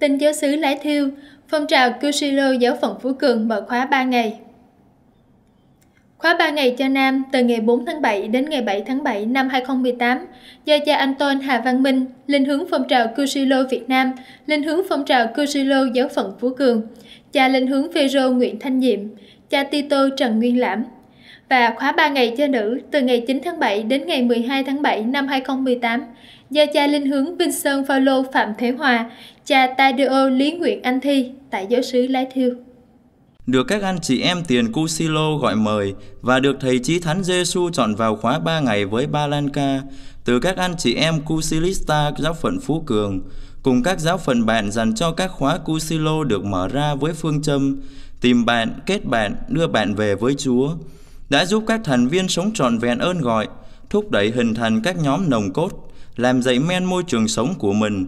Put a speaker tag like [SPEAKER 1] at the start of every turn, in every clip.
[SPEAKER 1] Tình giáo xứ Lái Thiêu, phong trào Kushilo giáo phận Phú Cường mở khóa 3 ngày. Khóa 3 ngày cho Nam từ ngày 4 tháng 7 đến ngày 7 tháng 7 năm 2018 do cha Anton Hà Văn Minh, linh hướng phong trào Kushilo Việt Nam, linh hướng phong trào Kushilo giáo phận Phú Cường, cha linh hướng Phêrô Nguyễn Thanh Diệm, cha Tito Trần Nguyên Lãm, và khóa 3 ngày cho nữ từ ngày 9 tháng 7 đến ngày 12 tháng 7 năm 2018 do cha linh hướng Vinh Sơn Phaolô Phạm Thế Hòa, cha Tadeo Lý Nguyễn Anh Thi tại giáo sứ Lái Thiêu.
[SPEAKER 2] Được các anh chị em tiền cu silo gọi mời và được thầy Chí Thánh Giêsu chọn vào khóa 3 ngày với Ba Lan Ca từ các anh chị em Cusilista giáo phận Phú Cường cùng các giáo phận bạn dành cho các khóa Cusilo được mở ra với phương châm tìm bạn, kết bạn, đưa bạn về với Chúa đã giúp các thành viên sống trọn vẹn ơn gọi, thúc đẩy hình thành các nhóm nồng cốt, làm dậy men môi trường sống của mình,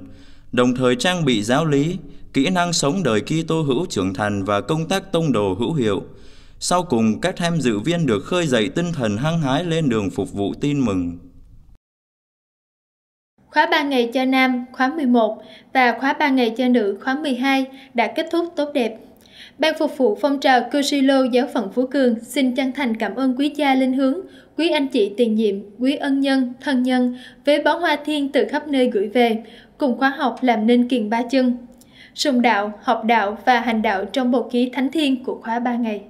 [SPEAKER 2] đồng thời trang bị giáo lý, kỹ năng sống đời Kitô hữu trưởng thành và công tác tông đồ hữu hiệu. Sau cùng, các tham dự viên được khơi dậy tinh thần hăng hái lên đường phục vụ tin mừng.
[SPEAKER 1] Khóa 3 ngày cho nam khóa 11 và khóa 3 ngày cho nữ khóa 12 đã kết thúc tốt đẹp. Ban phục vụ phong trào cư giáo phận Phú Cường xin chân thành cảm ơn quý cha linh hướng, quý anh chị tiền nhiệm, quý ân nhân, thân nhân, với bó hoa thiên từ khắp nơi gửi về, cùng khóa học làm nên kiền ba chân. Sùng đạo, học đạo và hành đạo trong bộ ký thánh thiên của khóa ba ngày.